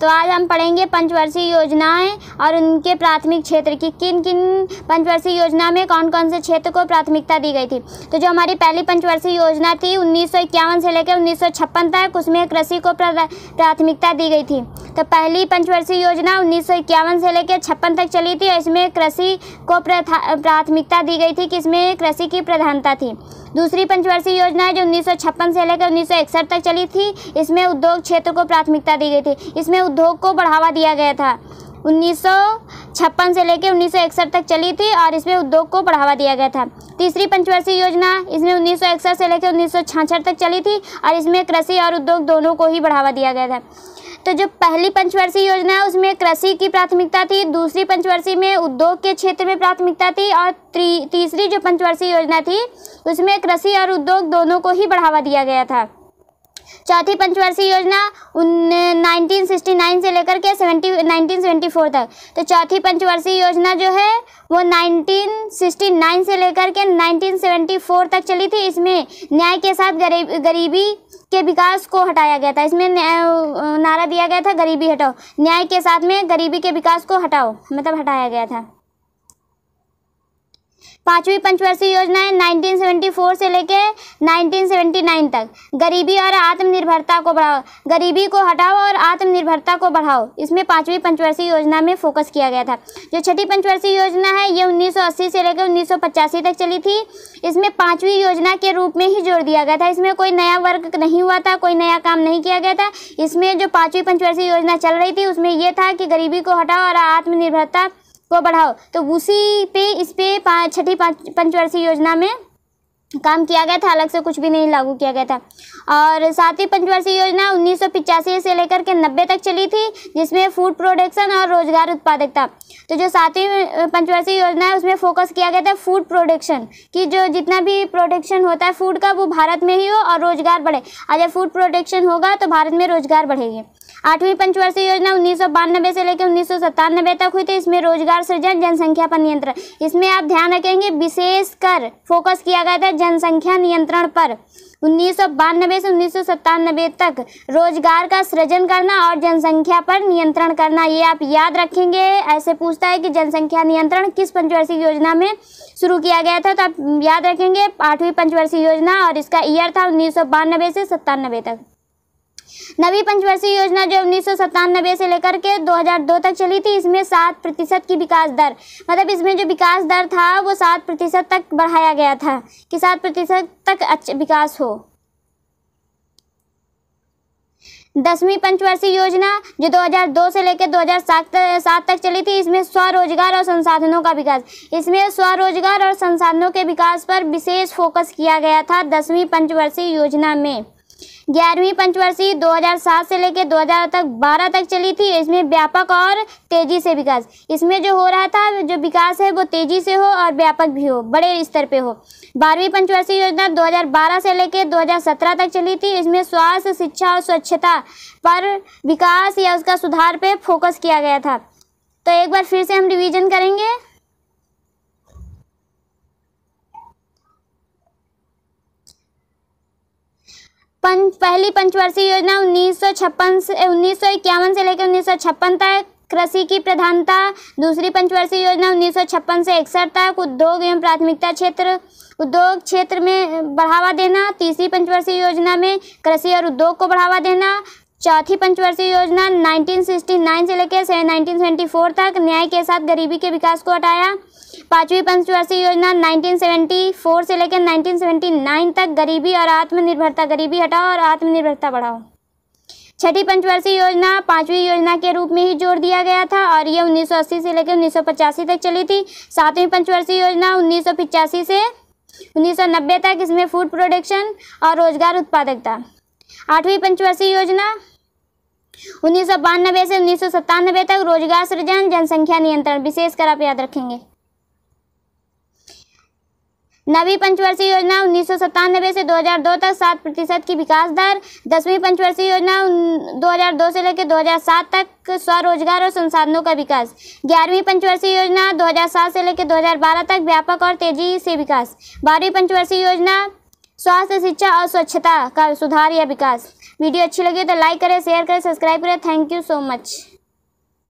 तो आज हम पढ़ेंगे पंचवर्षीय योजनाएं और उनके प्राथमिक क्षेत्र की किन किन पंचवर्षीय योजना में कौन कौन से क्षेत्र को प्राथमिकता दी गई थी तो जो हमारी पहली पंचवर्षीय योजना थी उन्नीस से लेकर उन्नीस तक उसमें कृषि को प्राथमिकता दी गई थी तो पहली पंचवर्षीय योजना उन्नीस से लेकर छप्पन तक चली थी इसमें कृषि को प्राथमिकता दी गई थी कि इसमें कृषि की प्रधानता थी दूसरी पंचवर्षीय योजना जो उन्नीस से लेकर उन्नीस तक चली थी इसमें उद्योग क्षेत्र को प्राथमिकता दी गई थी इसमें में उद्योग को बढ़ावा दिया गया था उन्नीस से लेकर उन्नीस तक चली थी और इसमें उद्योग को बढ़ावा दिया गया था तीसरी पंचवर्षीय योजना इसमें उन्नीस से लेकर उन्नीस तक चली थी और इसमें कृषि और उद्योग दोनों को ही बढ़ावा दिया गया था तो जो पहली पंचवर्षीय योजना है उसमें कृषि की प्राथमिकता थी दूसरी पंचवर्षीय में उद्योग के क्षेत्र में प्राथमिकता थी और तीसरी जो पंचवर्षीय योजना थी उसमें कृषि और उद्योग दोनों को ही बढ़ावा दिया गया था चौथी पंचवर्षीय योजना नाइनटीन सिक्सटी नाइन से लेकर के सेवेंटी नाइनटीन सेवेंटी फोर तक तो चौथी पंचवर्षीय योजना जो है वो नाइनटीन सिक्सटी नाइन से लेकर के नाइनटीन सेवेंटी फोर तक चली थी इसमें न्याय के साथ गरीब गरीबी के विकास को हटाया गया था इसमें नारा दिया गया था गरीबी हटाओ न्याय के साथ में गरीबी के विकास को हटाओ मतलब हटाया गया था पांचवी पंचवर्षीय योजना है 1974 से लेकर 1979 तक गरीबी और आत्मनिर्भरता को बढ़ाओ गरीबी को हटाओ और आत्मनिर्भरता को बढ़ाओ इसमें पांचवी पंचवर्षीय योजना में फोकस किया गया था जो छठी पंचवर्षीय योजना है ये 1980 से लेकर 1985 तक चली थी इसमें पाँचवीं योजना के रूप में ही जोड़ दिया गया था इसमें कोई नया वर्क नहीं हुआ था कोई नया काम नहीं किया गया था इसमें जो पाँचवीं पंचवर्षीय योजना चल रही थी उसमें यह था कि गरीबी को हटाओ और आत्मनिर्भरता को बढ़ाओ तो उसी पे इस पे छठी पंचवर्षीय योजना में काम किया गया था अलग से कुछ भी नहीं लागू किया गया था और साथ ही पंचवर्षीय योजना उन्नीस से लेकर के नब्बे तक चली थी जिसमें फूड प्रोडक्शन और रोजगार उत्पादकता तो जो सातवीं पंचवर्षीय योजना है उसमें फोकस किया गया था फूड प्रोडक्शन कि जो जितना भी प्रोडक्शन होता है फूड का वो भारत में ही हो और रोजगार बढ़े अगर फूड प्रोडक्शन होगा तो भारत में रोजगार बढ़ेगी आठवीं पंचवर्षीय योजना उन्नीस से लेकर उन्नीस तक हुई थी इसमें रोजगार सृजन जनसंख्या पर नियंत्रण इसमें आप ध्यान रखेंगे विशेषकर फोकस किया गया था जनसंख्या नियंत्रण पर उन्नीस से उन्नीस तक रोजगार का सृजन करना और जनसंख्या पर नियंत्रण करना ये आप याद रखेंगे ऐसे पूछता है कि जनसंख्या नियंत्रण किस पंचवर्षीय योजना में शुरू किया गया था तो आप याद रखेंगे आठवीं पंचवर्षीय योजना और इसका ईयर था उन्नीस से सत्तानबे तक नवी पंचवर्षीय योजना जो उन्नीस से लेकर के 2002 तक चली थी इसमें सात प्रतिशत की विकास दर मतलब इसमें जो विकास दर था वो सात प्रतिशत तक बढ़ाया गया था कि सात प्रतिशत तक विकास हो दसवीं पंचवर्षीय योजना जो 2002 से लेकर 2007 तक चली थी इसमें स्वरोजगार और संसाधनों का विकास इसमें स्वरोजगार और संसाधनों के विकास पर विशेष फोकस किया गया था दसवीं पंचवर्षीय योजना में ग्यारहवीं पंचवर्षीय 2007 से लेकर 2000 तक 12 तक चली थी इसमें व्यापक और तेजी से विकास इसमें जो हो रहा था जो विकास है वो तेजी से हो और व्यापक भी हो बड़े स्तर पे हो बारहवीं पंचवर्षीय योजना 2012 से लेकर 2017 तक चली थी इसमें स्वास्थ्य शिक्षा और स्वच्छता पर विकास या उसका सुधार पर फोकस किया गया था तो एक बार फिर से हम रिविजन करेंगे पंच पहली पंचवर्षीय योजना उन्नीस से उन्नीस से लेकर उन्नीस तक कृषि की प्रधानता दूसरी पंचवर्षीय योजना उन्नीस से इकसठ तक उद्योग एवं प्राथमिकता क्षेत्र उद्योग क्षेत्र में बढ़ावा देना तीसरी पंचवर्षीय योजना में कृषि और उद्योग को बढ़ावा देना चौथी पंचवर्षीय योजना 1969 से लेकर 1974 तक न्याय के साथ गरीबी के विकास को हटाया पांचवी पंचवर्षीय योजना 1974 से लेकर 1979 तक गरीबी और आत्मनिर्भरता गरीबी हटाओ और आत्मनिर्भरता बढ़ाओ छठी पंचवर्षीय योजना पांचवी योजना के रूप में ही जोड़ दिया गया था और ये 1980 से लेकर 1985 तक चली थी सातवीं पंचवर्षीय योजना उन्नीस से उन्नीस तक इसमें फूड प्रोडक्शन और रोजगार उत्पादकता आठवीं पंचवर्षीय योजना उन्नीस से उन्नीस तक रोजगार सृजन जनसंख्या नियंत्रण विशेषकर आप याद रखेंगे नवी पंचवर्षीय योजना उन्नीस सौ सत्तानबे से 2002 तक सात प्रतिशत की विकास दर दसवीं पंचवर्षीय योजना 2002 से लेकर 2007 तक स्वरोजगार और संसाधनों का विकास ग्यारहवीं पंचवर्षीय योजना 2007 से लेकर 2012 तक व्यापक और तेजी से विकास बारहवीं पंचवर्षीय योजना स्वास्थ्य शिक्षा और स्वच्छता का सुधार या विकास वीडियो अच्छी लगी तो लाइक करें शेयर करें सब्सक्राइब करें थैंक यू सो मच